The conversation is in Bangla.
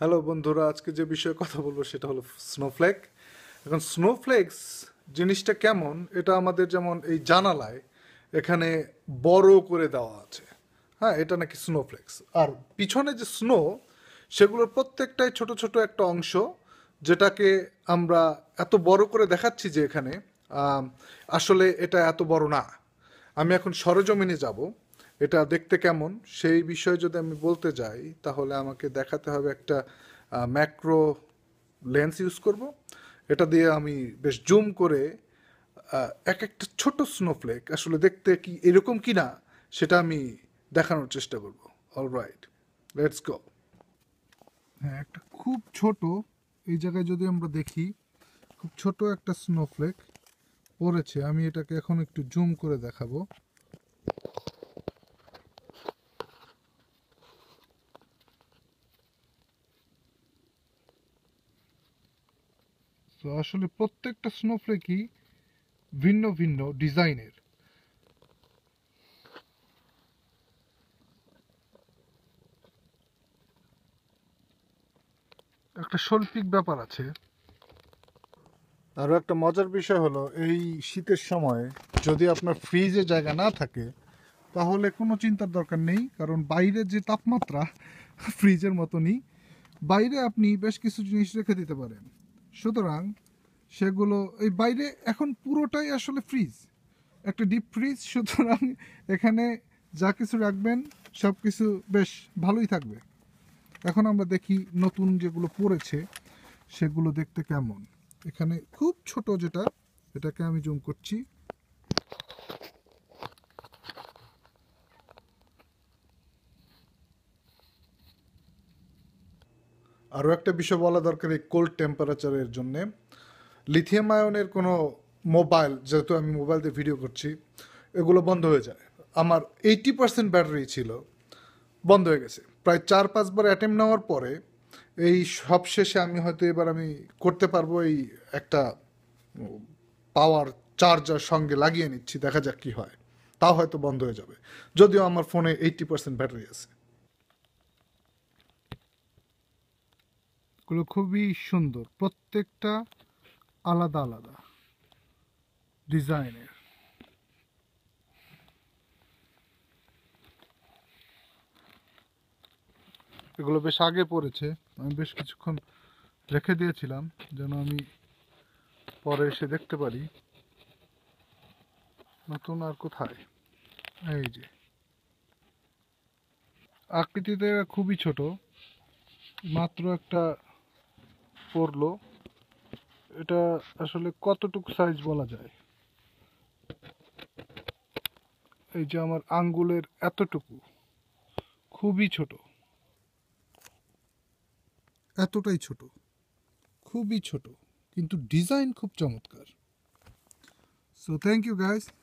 হ্যালো বন্ধুরা আজকে যে বিষয়ে কথা বলবো সেটা হলো স্নোফ্লেক এখন স্নোফ্লেক্স জিনিসটা কেমন এটা আমাদের যেমন এই জানালায় এখানে বড় করে দেওয়া আছে হ্যাঁ এটা নাকি স্নোফ্লেক্স আর পিছনে যে স্নো সেগুলোর প্রত্যেকটাই ছোট ছোট একটা অংশ যেটাকে আমরা এত বড় করে দেখাচ্ছি যে এখানে আসলে এটা এত বড় না আমি এখন সরজমিনে যাব এটা দেখতে কেমন সেই বিষয়ে যদি আমি বলতে যাই তাহলে আমাকে দেখাতে হবে একটা ম্যাক্রো লেন্স ইউজ করব এটা দিয়ে আমি বেশ জুম করে এক একটা ছোট স্নোফ্লেক আসলে দেখতে কি এরকম কি না সেটা আমি দেখানোর চেষ্টা করব অল রাইট লেটস গো হ্যাঁ একটা খুব ছোট এই জায়গায় যদি আমরা দেখি খুব ছোট একটা স্নোফ্লেক পড়েছে আমি এটাকে এখন একটু জুম করে দেখাবো তো আসলে প্রত্যেকটা স্নোফ্লেকই ভিন্ন ভিন্ন ডিজাইনের একটা শৈল্পিক ব্যাপার আছে আরও একটা মজার বিষয় হলো এই শীতের সময় যদি আপনার ফ্রিজে জায়গা না থাকে তাহলে কোনো চিন্তার দরকার নেই কারণ বাইরে যে তাপমাত্রা ফ্রিজের মতনই বাইরে আপনি বেশ কিছু জিনিস রেখে দিতে পারেন সুতরাং সেগুলো এই বাইরে এখন পুরোটাই আসলে ফ্রিজ একটা ডিপ ফ্রিজ সুতরাং এখানে যা কিছু রাখবেন সব কিছু বেশ ভালোই থাকবে এখন আমরা দেখি নতুন যেগুলো পড়েছে সেগুলো দেখতে কেমন এখানে খুব ছোট যেটা এটাকে আমি জুম করছি আরও একটা বিষয় বলা দরকার এই কোল্ড টেম্পারেচারের জন্যে লিথিয়াম আয়নের কোনো মোবাইল যেহেতু আমি মোবাইল দিয়ে ভিডিও করছি এগুলো বন্ধ হয়ে যায় আমার এইটি পার্সেন্ট ব্যাটারি ছিল বন্ধ হয়ে গেছে প্রায় চার পাঁচবার অ্যাটেম্প নেওয়ার পরে এই সব শেষে আমি হয়তো এবার আমি করতে পারবো এই একটা পাওয়ার চার্জার সঙ্গে লাগিয়ে নিচ্ছি দেখা যাক কী হয় তাও হয়তো বন্ধ হয়ে যাবে যদিও আমার ফোনে এইটি পার্সেন্ট ব্যাটারি আছে গুলো খুবই সুন্দর প্রত্যেকটা আলাদা আলাদা ডিজাইনের এগুলো বেশ আগে পড়েছে আমি বেশ কিছুক্ষণ রেখে দিয়েছিলাম যেন আমি পরে এসে দেখতে পারি নতুন আর কোথায় এই যে আকৃতিতে খুবই ছোট মাত্র একটা পড়লো এটা আসলে কতটুকু সাইজ বলা যায় এই যে আমার আঙ্গুলের এতটুকু খুবই ছোট এতটাই ছোট খুবই ছোট কিন্তু ডিজাইন খুব চমৎকার সো থ্যাংক ইউ গাইস